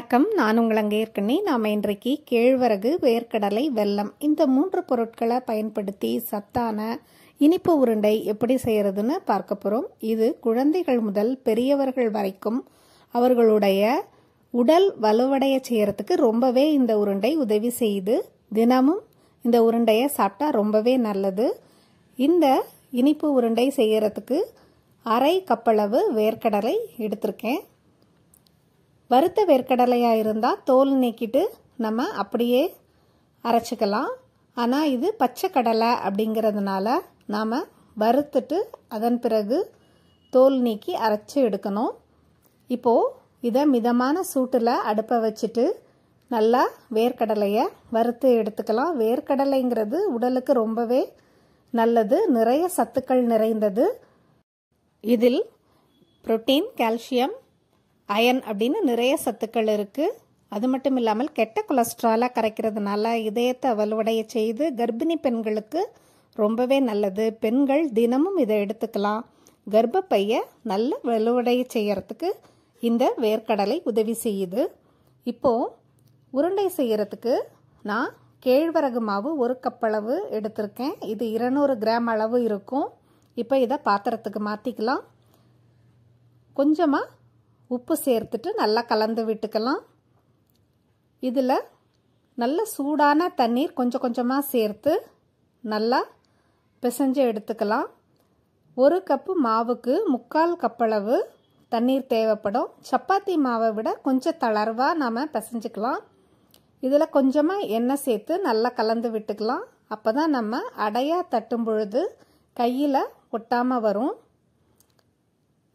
வணக்கம் நான் உங்கள் அங்கே இருக்கனே நாம் இன்றைக்கு கேழ்வரகு வேர்க்கடலை வெல்லம் இந்த மூன்று பொருட்களை பயன்படுத்தி சத்தான இனிப்பு உருண்டை எப்படி செய்கிறதுன்னு பார்க்க போகிறோம் இது குழந்தைகள் முதல் பெரியவர்கள் வரைக்கும் அவர்களுடைய உடல் வலுவடைய செய்கிறதுக்கு ரொம்பவே இந்த உருண்டை உதவி செய்து தினமும் இந்த உருண்டையை சாப்பிட்டா ரொம்பவே நல்லது இந்த இனிப்பு உருண்டை செய்கிறதுக்கு அரை கப்பளவு வேர்க்கடலை எடுத்திருக்கேன் வறுத்த வேர்க்கடலையாக இருந்தால் தோல் நீக்கிட்டு நம்ம அப்படியே அரைச்சிக்கலாம் ஆனால் இது பச்சை கடலை அப்படிங்கிறதுனால நாம் வறுத்துட்டு அதன் பிறகு தோல் நீக்கி அரைச்சி எடுக்கணும் இப்போது இதை மிதமான சூட்டில் அடுப்பை வச்சுட்டு நல்லா வேர்க்கடலையை வறுத்து எடுத்துக்கலாம் வேர்க்கடலைங்கிறது உடலுக்கு ரொம்பவே நல்லது நிறைய சத்துக்கள் நிறைந்தது இதில் புரோட்டீன் கால்சியம் அயன் அப்படின்னு நிறைய சத்துக்கள் இருக்குது அது மட்டும் இல்லாமல் கெட்ட கொலஸ்ட்ராலாக கரைக்கிறதுனால இதயத்தை வலுவடைய செய்து கர்ப்பிணி பெண்களுக்கு ரொம்பவே நல்லது பெண்கள் தினமும் இதை எடுத்துக்கலாம் கர்ப்பப்பையை நல்ல வலுவடைய செய்யறதுக்கு இந்த வேர்க்கடலை உதவி செய்யுது இப்போது உருண்டை செய்கிறதுக்கு நான் கேழ்வரகு மாவு ஒரு கப் அளவு எடுத்திருக்கேன் இது இருநூறு கிராம் அளவு இருக்கும் இப்போ இதை பாத்திரத்துக்கு மாற்றிக்கலாம் கொஞ்சமாக உப்பு சேர்த்துட்டு நல்லா கலந்து விட்டுக்கலாம் இதில் நல்ல சூடான தண்ணீர் கொஞ்சம் கொஞ்சமாக சேர்த்து நல்லா பிசைஞ்சு எடுத்துக்கலாம் ஒரு கப்பு மாவுக்கு முக்கால் கப்பளவு தண்ணீர் தேவைப்படும் சப்பாத்தி மாவை விட கொஞ்சம் தளர்வாக நாம் பிசைஞ்சுக்கலாம் இதில் கொஞ்சமாக எண்ணெய் சேர்த்து நல்லா கலந்து விட்டுக்கலாம் அப்போ தான் நம்ம அடையாக தட்டும் பொழுது கையில் ஒட்டாமல் வரும்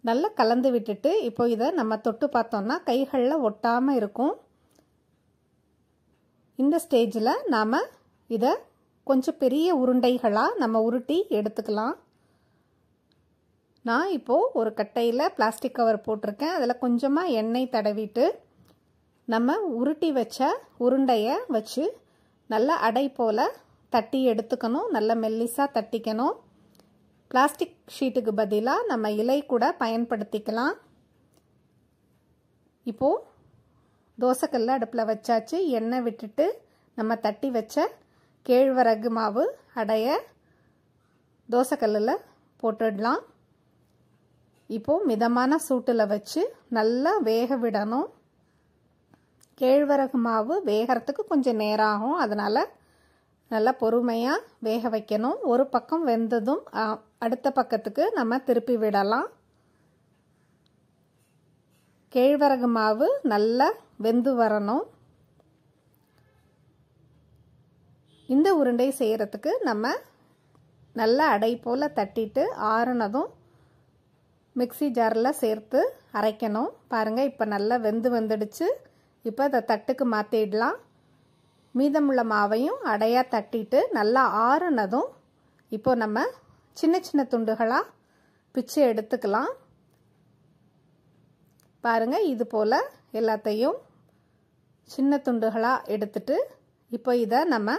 நல்லா கலந்து விட்டுட்டு இப்போ இதை நம்ம தொட்டு பார்த்தோம்னா கைகளில் ஒட்டாமல் இருக்கும் இந்த ஸ்டேஜில் நாம் இதை கொஞ்சம் பெரிய உருண்டைகளாக நம்ம உருட்டி எடுத்துக்கலாம் நான் இப்போது ஒரு கட்டையில் பிளாஸ்டிக் கவர் போட்டிருக்கேன் அதில் கொஞ்சமாக எண்ணெய் தடவிட்டு நம்ம உருட்டி வச்ச உருண்டையை வச்சு நல்லா அடை போல் தட்டி எடுத்துக்கணும் நல்லா மெல்லிஸாக தட்டிக்கணும் பிளாஸ்டிக் ஷீட்டுக்கு பதிலாக நம்ம இலை கூட பயன்படுத்திக்கலாம் இப்போது தோசைக்கல்ல அடுப்பில் வச்சாச்சு எண்ணெய் விட்டுட்டு நம்ம தட்டி வச்ச கேழ்வரகு மாவு அடைய தோசைக்கல்லில் போட்டுடலாம் இப்போது மிதமான சூட்டில் வச்சு நல்லா வேக விடணும் கேழ்வரகு மாவு வேகிறதுக்கு கொஞ்சம் நேரம் ஆகும் அதனால் நல்லா பொறுமையாக வேக வைக்கணும் ஒரு பக்கம் வெந்ததும் அடுத்த பக்கத்துக்கு நம்ம திருப்பி விடலாம் கேழ்வரகு மாவு நல்லா வெந்து வரணும் இந்த உருண்டை செய்கிறதுக்கு நம்ம நல்லா அடை போல் தட்டிட்டு ஆறுனதும் மிக்சி ஜாரில் சேர்த்து அரைக்கணும் பாருங்கள் இப்போ நல்லா வெந்து வந்துடுச்சு இப்போ அதை தட்டுக்கு மாற்றிடலாம் மீதமுள்ள மாவையும் அடையாக தட்டிட்டு நல்லா ஆறுனதும் இப்போது நம்ம சின்ன சின்ன துண்டுகளாக பிச்சு எடுத்துக்கலாம் பாருங்கள் இது போல் எல்லாத்தையும் சின்ன துண்டுகளாக எடுத்துட்டு இப்போ இதை நம்ம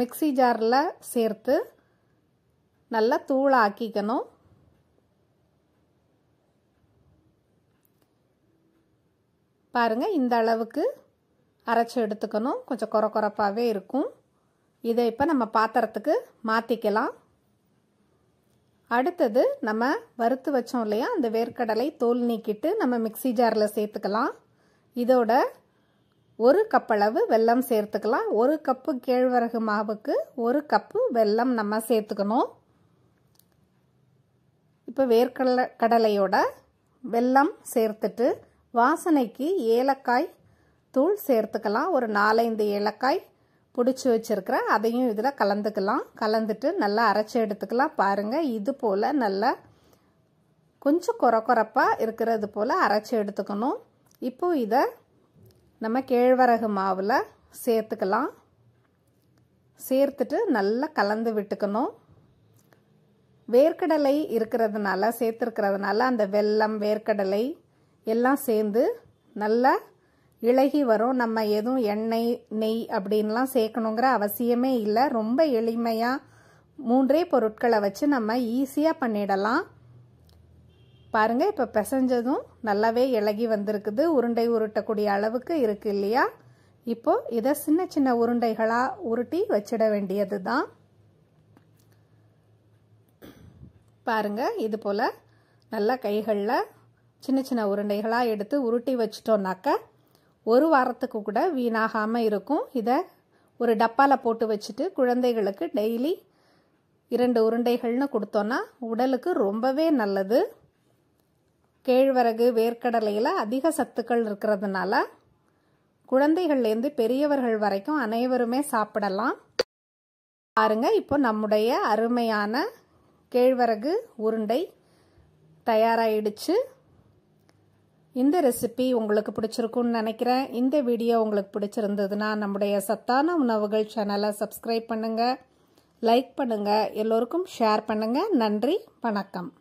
மிக்சி ஜாரில் சேர்த்து நல்லா தூளாக்கிக்கணும் பாருங்கள் இந்த அளவுக்கு அரைச்சி எடுத்துக்கணும் கொஞ்சம் குறை குறப்பாகவே இருக்கும் இதை இப்போ நம்ம பாத்திரத்துக்கு மாற்றிக்கலாம் அடுத்தது நம்ம வறுத்து வச்சோம் இல்லையா அந்த வேர்க்கடலை தோல் நீக்கிட்டு நம்ம மிக்சி ஜாரில் சேர்த்துக்கலாம் இதோட ஒரு கப்பளவு வெல்லம் சேர்த்துக்கலாம் ஒரு கப்பு கேழ்வரகு மாவுக்கு ஒரு கப்பு வெல்லம் நம்ம சேர்த்துக்கணும் இப்போ வேர்க்கடலை கடலையோட வெல்லம் சேர்த்துட்டு வாசனைக்கு ஏலக்காய் தூள் சேர்த்துக்கலாம் ஒரு நாலஞ்சு ஏலக்காய் பிடிச்சி வச்சுருக்கிறேன் அதையும் இதில் கலந்துக்கலாம் கலந்துட்டு நல்லா அரைச்சி எடுத்துக்கலாம் பாருங்கள் இது போல் நல்லா கொஞ்சம் குறை குறப்பாக இருக்கிறது போல் அரைச்சி எடுத்துக்கணும் இப்போது இதை நம்ம கேழ்வரகு மாவில் சேர்த்துக்கலாம் சேர்த்துட்டு நல்லா கலந்து விட்டுக்கணும் வேர்க்கடலை இருக்கிறதுனால சேர்த்துருக்கிறதுனால அந்த வெல்லம் வேர்க்கடலை எல்லாம் சேர்ந்து நல்லா இழகி வரும் நம்ம எதுவும் எண்ணெய் நெய் அப்படின்லாம் சேர்க்கணுங்கிற அவசியமே இல்லை ரொம்ப எளிமையாக மூன்றே பொருட்களை வச்சு நம்ம ஈஸியாக பண்ணிடலாம் பாருங்கள் இப்போ பிசைஞ்சதும் நல்லாவே இலகி வந்திருக்குது உருண்டை உருட்டக்கூடிய அளவுக்கு இருக்குது இல்லையா இப்போது இதை சின்ன சின்ன உருண்டைகளாக உருட்டி வச்சிட வேண்டியது தான் பாருங்கள் இது போல் நல்லா கைகளில் சின்ன சின்ன உருண்டைகளாக எடுத்து உருட்டி வச்சிட்டோம்னாக்க ஒரு வாரத்துக்கு கூட வீணாகாமல் இருக்கும் இதை ஒரு டப்பாவில் போட்டு வச்சுட்டு குழந்தைகளுக்கு டெய்லி இரண்டு உருண்டைகள்னு கொடுத்தோன்னா உடலுக்கு ரொம்பவே நல்லது கேழ்வரகு வேர்க்கடலையில் அதிக சத்துக்கள் இருக்கிறதுனால குழந்தைகள்லேருந்து பெரியவர்கள் வரைக்கும் அனைவருமே சாப்பிடலாம் பாருங்க இப்போ நம்முடைய அருமையான கேழ்வரகு உருண்டை தயாராகிடுச்சு இந்த ரெசிபி உங்களுக்கு பிடிச்சிருக்குன்னு நினைக்கிறேன் இந்த வீடியோ உங்களுக்கு பிடிச்சிருந்ததுன்னா நம்முடைய சத்தான உணவுகள் சேனலை சப்ஸ்கிரைப் பண்ணுங்கள் லைக் பண்ணுங்கள் எல்லோருக்கும் ஷேர் பண்ணுங்கள் நன்றி வணக்கம்